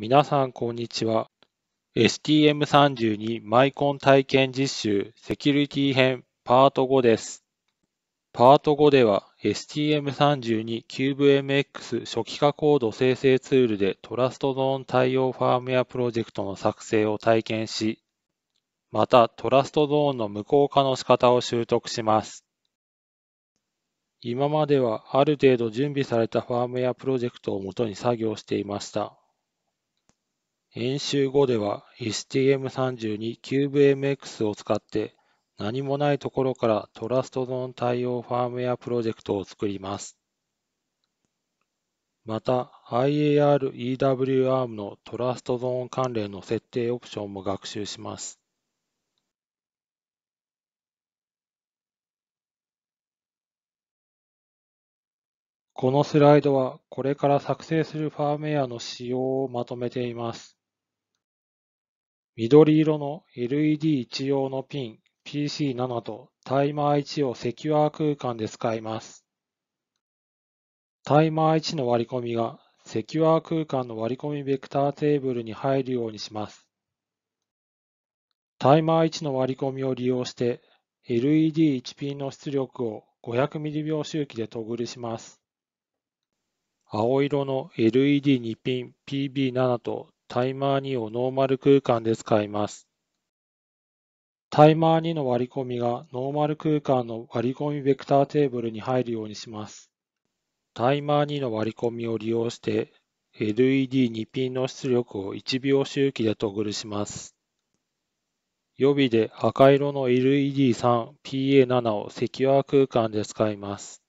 皆さん、こんにちは。STM32 マイコン体験実習セキュリティ編パート5です。パート5では STM32 CubeMX 初期化コード生成ツールでトラストゾーン対応ファームウェアプロジェクトの作成を体験し、またトラストゾーンの無効化の仕方を習得します。今まではある程度準備されたファームウェアプロジェクトをもとに作業していました。演習後では STM32CubeMX を使って何もないところからトラストゾーン対応ファームウェアプロジェクトを作ります。また IAR EW ARM のトラストゾーン関連の設定オプションも学習します。このスライドはこれから作成するファームウェアの仕様をまとめています。緑色の LED1 用のピン PC7 とタイマー1をセキュア空間で使います。タイマー1の割り込みがセキュア空間の割り込みベクターテーブルに入るようにします。タイマー1の割り込みを利用して LED1 ピンの出力を5 0 0 m リ秒周期でトグルします。青色の LED2 ピン PB7 とタイマー2をノーマル空間で使います。タイマー2の割り込みがノーマル空間の割り込みベクターテーブルに入るようにします。タイマー2の割り込みを利用して LED2 ピンの出力を1秒周期でトグルします。予備で赤色の LED3PA7 をセキュア空間で使います。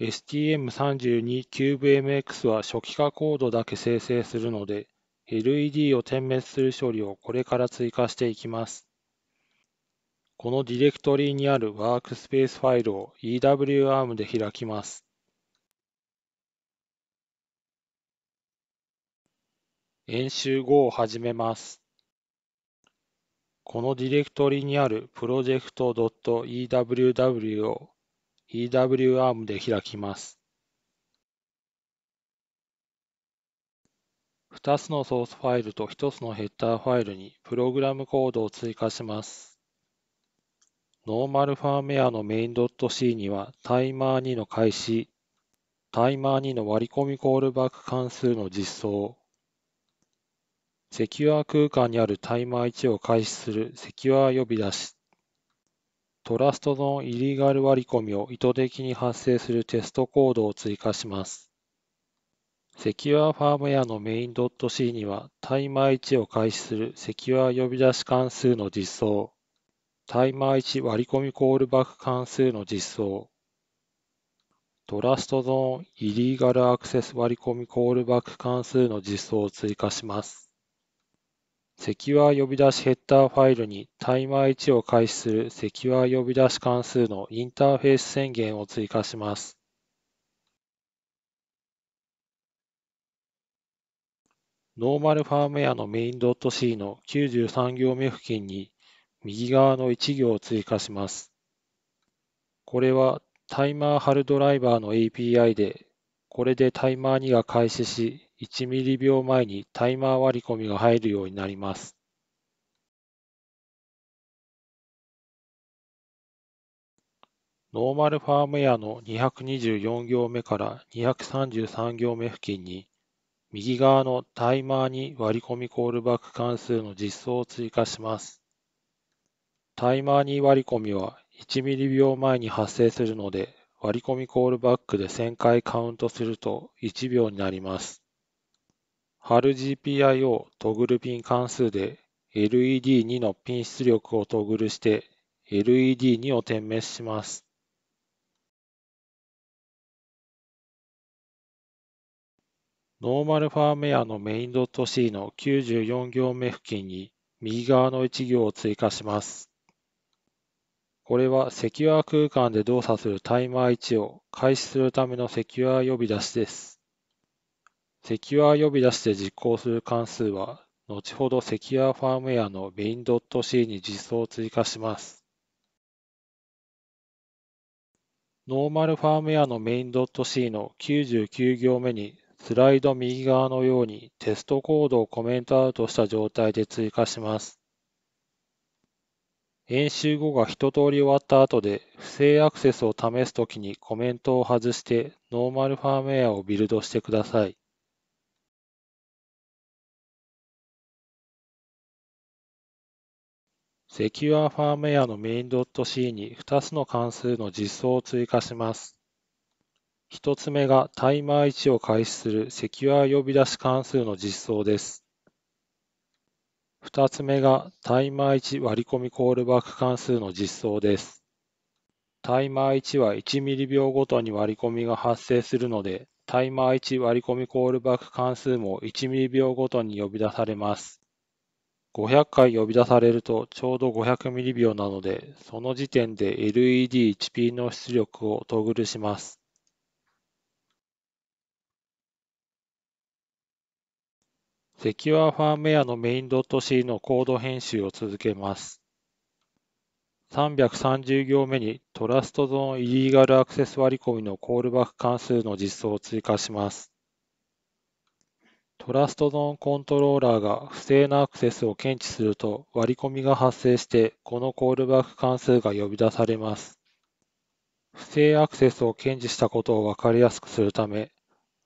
STM32CubeMX は初期化コードだけ生成するので、LED を点滅する処理をこれから追加していきます。このディレクトリにあるワークスペースファイルを EWARM で開きます。演習後を始めます。このディレクトリにある project.eww を EW a r m で開きます。2つのソースファイルと1つのヘッダーファイルにプログラムコードを追加します。ノーマルファームウェアのメイン .c にはタイマー2の開始、タイマー2の割り込みコールバック関数の実装、セキュア空間にあるタイマー1を開始するセキュア呼び出し、トラストのイリーガル割り込みを意図的に発生するテストコードを追加します。セキュアファームウェアのメイン .c には、タイマー1を開始するセキュア呼び出し関数の実装、タイマー1割り込みコールバック関数の実装、トラストゾーンイリーガルアクセス割り込みコールバック関数の実装を追加します。セキュア呼び出しヘッダーファイルにタイマー1を開始するセキュア呼び出し関数のインターフェース宣言を追加します。ノーマルファームウェアのメイン .c の93行目付近に右側の1行を追加します。これはタイマーハルドライバーの API で、これでタイマー2が開始し、1ミリ秒前にタイマー割り込みが入るようになります。ノーマルファームウェアの224行目から233行目付近に、右側のタイマーに割り込みコールバック関数の実装を追加します。タイマーに割り込みは1ミリ秒前に発生するので、割り込みコールバックで1000回カウントすると1秒になります。h a r g p i o トグルピン関数で LED2 のピン出力をトグルして LED2 を点滅します。ノーマルファームウェアのメインドット .c の94行目付近に右側の1行を追加します。これはセキュア空間で動作するタイマー1を開始するためのセキュア呼び出しです。セキュア呼び出して実行する関数は、後ほどセキュアファームウェアの main.c に実装を追加します。ノーマルファームウェアの main.c の99行目にスライド右側のようにテストコードをコメントアウトした状態で追加します。演習後が一通り終わった後で不正アクセスを試すときにコメントを外してノーマルファームウェアをビルドしてください。セキュアファームウェアのメイン .c に2つの関数の実装を追加します。1つ目がタイマー1を開始するセキュア呼び出し関数の実装です。2つ目がタイマー1割り込みコールバック関数の実装です。タイマー1は1ミリ秒ごとに割り込みが発生するので、タイマー1割り込みコールバック関数も1ミリ秒ごとに呼び出されます。500回呼び出されるとちょうど500ミリ秒なので、その時点で LED1P の出力をトグルします。セキュアファームウェアのメイン .c のコード編集を続けます。330行目にトラストゾーンイリーガルアクセス割り込みのコールバック関数の実装を追加します。トラストゾーンコントローラーが不正なアクセスを検知すると割り込みが発生して、このコールバック関数が呼び出されます。不正アクセスを検知したことを分かりやすくするため、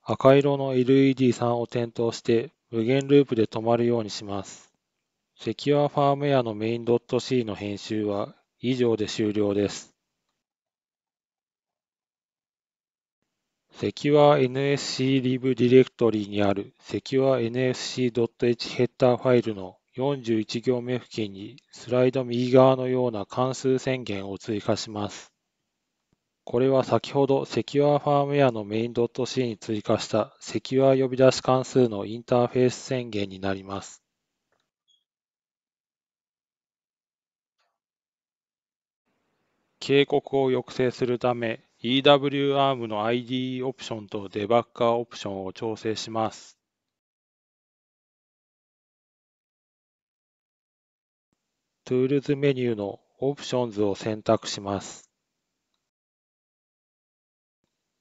赤色の LED3 を点灯して無限ループで止まるようにします。セキュアファームウェアのメイン .c の編集は以上で終了です。セキュア n s c Live ディレクトリにあるセキュア n s c h ヘッダーファイルの41行目付近にスライド右側のような関数宣言を追加します。これは先ほどセキュアファームウェアのメイン .c に追加したセキュア呼び出し関数のインターフェース宣言になります。警告を抑制するため EWARM の IDE オプションとデバッカーオプションを調整します。Tools メニューのオプションズを選択します。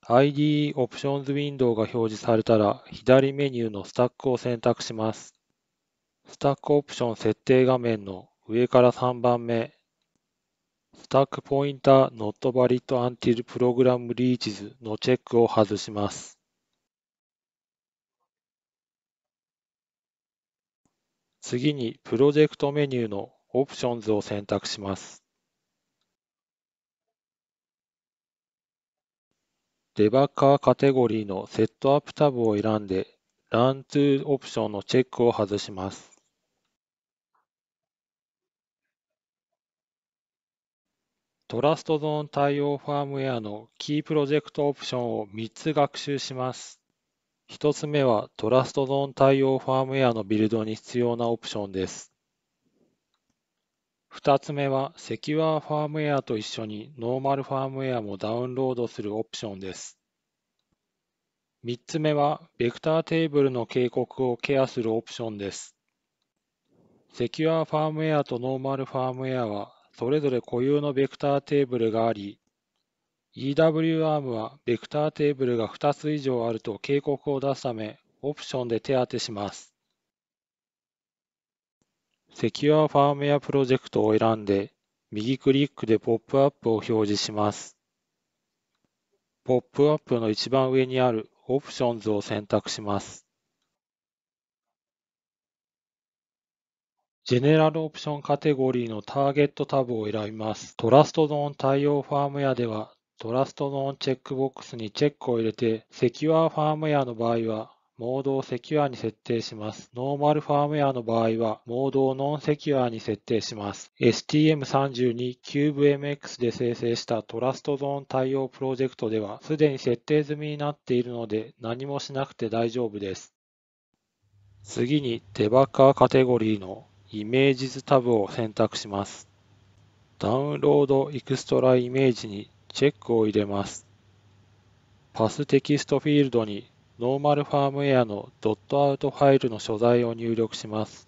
IDE オプションズウィンドウが表示されたら、左メニューのスタックを選択します。スタックオプション設定画面の上から3番目、Stack pointer not valid until program reaches のチェックを外します。次にプロジェクトメニューのオプションズを選択します。デバッカーカテゴリーのセットアップタブを選んで Run to オプションのチェックを外します。トラストゾーン対応ファームウェアのキープロジェクトオプションを3つ学習します。1つ目はトラストゾーン対応ファームウェアのビルドに必要なオプションです。2つ目はセキュアファームウェアと一緒にノーマルファームウェアもダウンロードするオプションです。3つ目はベクターテーブルの警告をケアするオプションです。セキュアファームウェアとノーマルファームウェアはそれぞれ固有のベクターテーブルがあり、EW アームはベクターテーブルが2つ以上あると警告を出すため、オプションで手当てします。セキュアファームウェアプロジェクトを選んで、右クリックでポップアップを表示します。ポップアップの一番上にあるオプションズを選択します。ジェネラルオプションカテゴリーのターゲットタブを選びます。トラストゾーン対応ファームウェアでは、トラストゾーンチェックボックスにチェックを入れて、セキュアファームウェアの場合は、モードをセキュアに設定します。ノーマルファームウェアの場合は、モードをノンセキュアに設定します。STM32 CubeMX で生成したトラストゾーン対応プロジェクトでは、すでに設定済みになっているので、何もしなくて大丈夫です。次に、デバッカーカテゴリーのイメージズタブを選択します。ダウンロードエクストライメージにチェックを入れます。パステキストフィールドにノーマルファームウェアのドットアウトファイルの所在を入力します。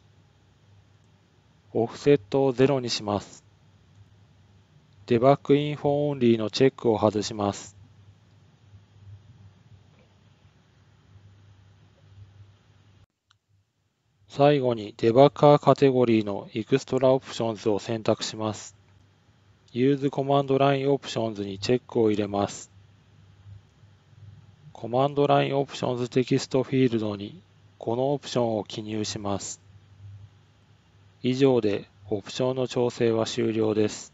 オフセットを0にします。デバッグインフォオンリーのチェックを外します。最後にデバッカーカテゴリーのエクストラオプションズを選択します。Use Command Line Options にチェックを入れます。コマンドラインオプションズテキストフィールドにこのオプションを記入します。以上でオプションの調整は終了です。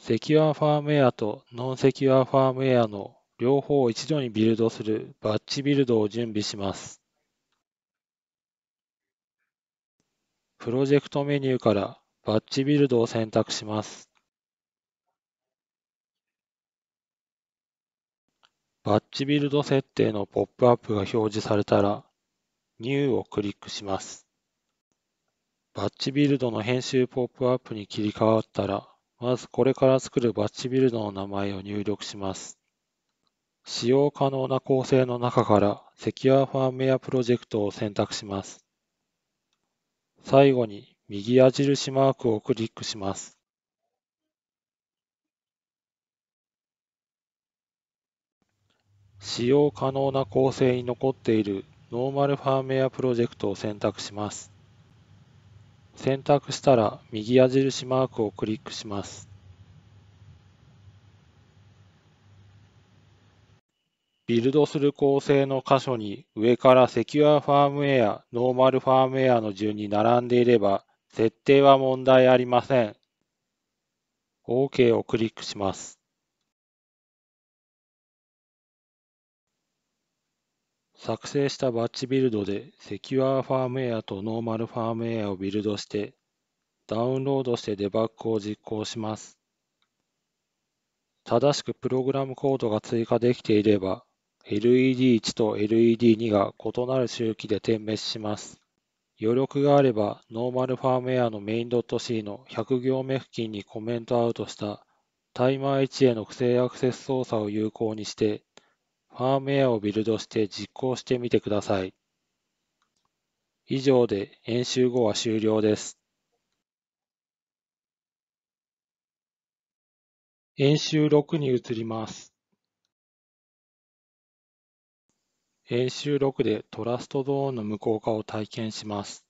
セキュアファームウェアとノンセキュアファームウェアの両方を一度にビルドするバッチビルドを準備します。プロジェクトメニューからバッチビルドを選択します。バッチビルド設定のポップアップが表示されたら New をクリックします。バッチビルドの編集ポップアップに切り替わったらまずこれから作るバッチビルドの名前を入力します。使用可能な構成の中からセキュアファームウェアプロジェクトを選択します。最後に右矢印マークをクリックします。使用可能な構成に残っているノーマルファームウェアプロジェクトを選択します。選択したら右矢印マークをクリックします。ビルドする構成の箇所に上からセキュアファームウェア、ノーマルファームウェアの順に並んでいれば、設定は問題ありません。OK をクリックします。作成したバッチビルドでセキュアファームウェアとノーマルファームウェアをビルドしてダウンロードしてデバッグを実行します。正しくプログラムコードが追加できていれば LED1 と LED2 が異なる周期で点滅します。余力があれば、ノーマルファームウェアのメイン .c の100行目付近にコメントアウトしたタイマー1への不正アクセス操作を有効にして、ファームウェアをビルドして実行してみてください。以上で演習後は終了です。演習6に移ります。永 c 6でトラストゾーンの無効化を体験します。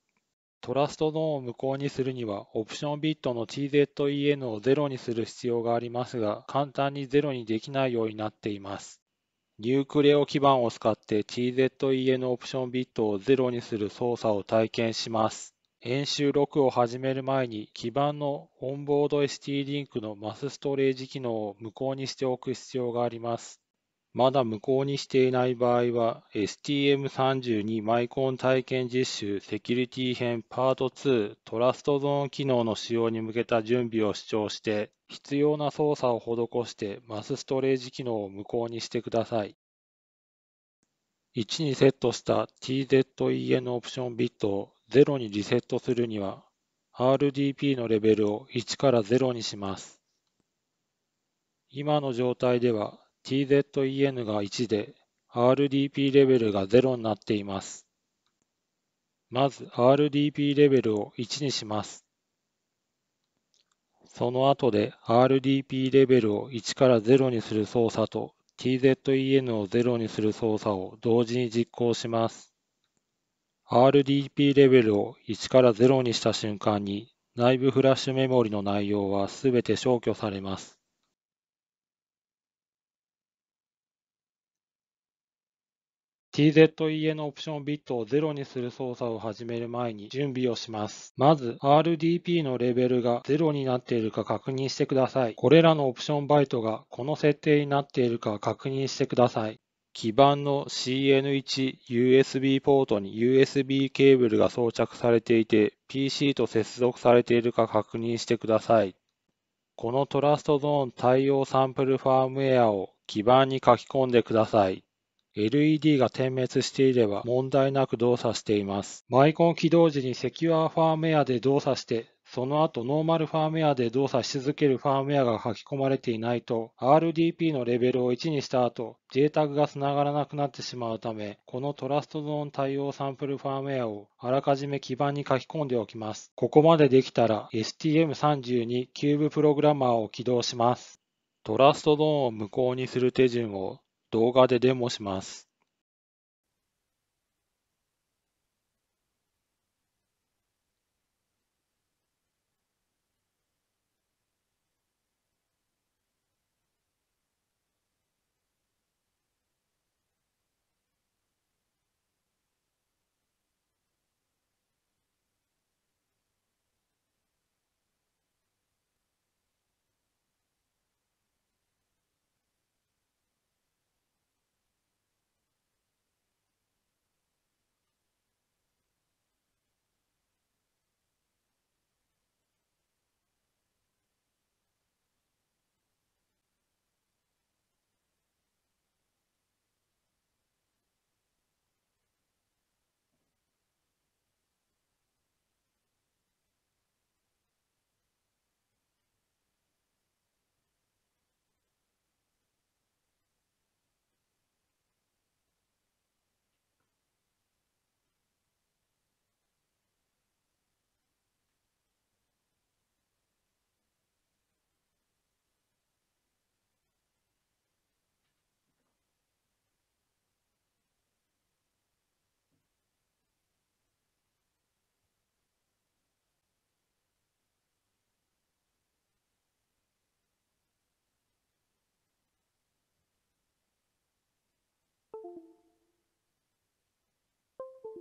トラストゾーンを無効にするには、オプションビットの TZEN を0にする必要がありますが、簡単に0にできないようになっています。ニュークレオ基板を使って TZEN オプションビットを0にする操作を体験します。演習6を始める前に基板のオンボード ST リンクのマスストレージ機能を無効にしておく必要があります。まだ無効にしていない場合は、STM32 マイコン体験実習セキュリティ編パート2トラストゾーン機能の使用に向けた準備を主張して、必要な操作を施してマスストレージ機能を無効にしてください。1にセットした TZEN オプションビットを0にリセットするには、RDP のレベルを1から0にします。今の状態では TZEN が1で RDP レベルが0になっています。まず RDP レベルを1にします。その後で RDP レベルを1から0にする操作と TZEN を0にする操作を同時に実行します。RDP レベルを1から0にした瞬間に内部フラッシュメモリの内容はすべて消去されます。TZEA のオプションビットを0にする操作を始める前に準備をします。まず RDP のレベルが0になっているか確認してください。これらのオプションバイトがこの設定になっているか確認してください。基板の CN1 USB ポートに USB ケーブルが装着されていて PC と接続されているか確認してください。このトラストゾーン対応サンプルファームウェアを基板に書き込んでください。LED が点滅していれば問題なく動作しています。マイコン起動時にセキュアファームウェアで動作してその後ノーマルファームウェアで動作し続けるファームウェアが書き込まれていないと RDP のレベルを1にした後 JTAG がつながらなくなってしまうためこのトラストゾーン対応サンプルファームウェアをあらかじめ基板に書き込んでおきます。ここまでできたら STM32 キューブプログラマーを起動します。トラストゾーンを無効にする手順を動画でデモします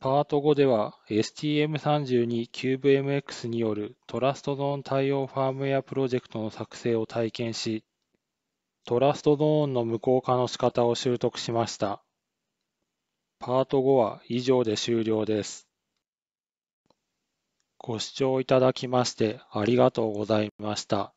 パート5では STM32CubeMX によるトラストゾーン対応ファームウェアプロジェクトの作成を体験し、トラストゾーンの無効化の仕方を習得しました。パート5は以上で終了です。ご視聴いただきましてありがとうございました。